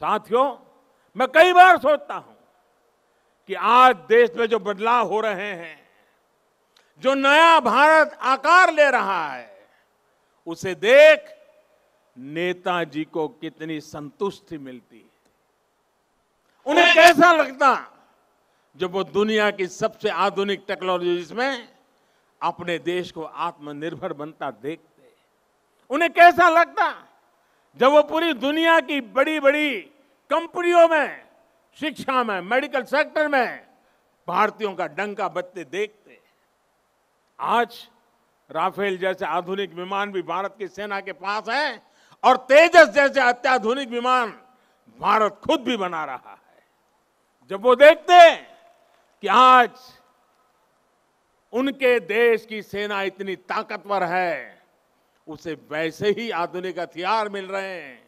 साथियों मैं कई बार सोचता हूं कि आज देश में जो बदलाव हो रहे हैं जो नया भारत आकार ले रहा है उसे देख नेताजी को कितनी संतुष्टि मिलती है उन्हें कैसा लगता जब वो दुनिया की सबसे आधुनिक टेक्नोलॉजी में अपने देश को आत्मनिर्भर बनता देखते उन्हें कैसा लगता जब वो पूरी दुनिया की बड़ी बड़ी कंपनियों में शिक्षा में मेडिकल सेक्टर में भारतीयों का डंका बचते देखते आज राफेल जैसे आधुनिक विमान भी भारत की सेना के पास है और तेजस जैसे अत्याधुनिक विमान भारत खुद भी बना रहा है जब वो देखते कि आज उनके देश की सेना इतनी ताकतवर है उसे वैसे ही आधुनिक हथियार मिल रहे हैं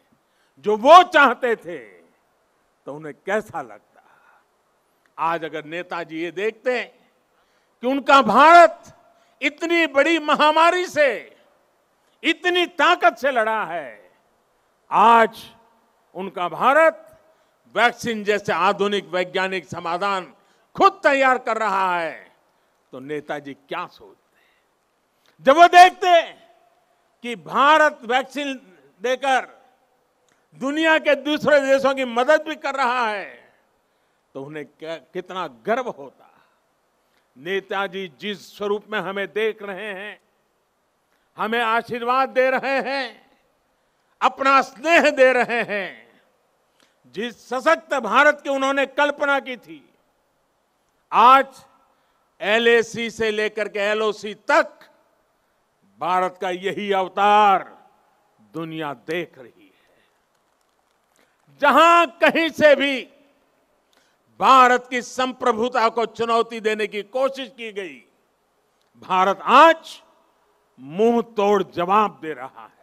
जो वो चाहते थे तो उन्हें कैसा लगता आज अगर नेताजी ये देखते कि उनका भारत इतनी बड़ी महामारी से इतनी ताकत से लड़ा है आज उनका भारत वैक्सीन जैसे आधुनिक वैज्ञानिक समाधान खुद तैयार कर रहा है तो नेताजी क्या सोचते जब वो देखते कि भारत वैक्सीन देकर दुनिया के दूसरे देशों की मदद भी कर रहा है तो उन्हें कितना गर्व होता नेताजी जिस स्वरूप में हमें देख रहे हैं हमें आशीर्वाद दे रहे हैं अपना स्नेह दे रहे हैं जिस सशक्त भारत की उन्होंने कल्पना की थी आज एलएसी से लेकर के एलओसी तक भारत का यही अवतार दुनिया देख रही है जहां कहीं से भी भारत की संप्रभुता को चुनौती देने की कोशिश की गई भारत आज मुंह तोड़ जवाब दे रहा है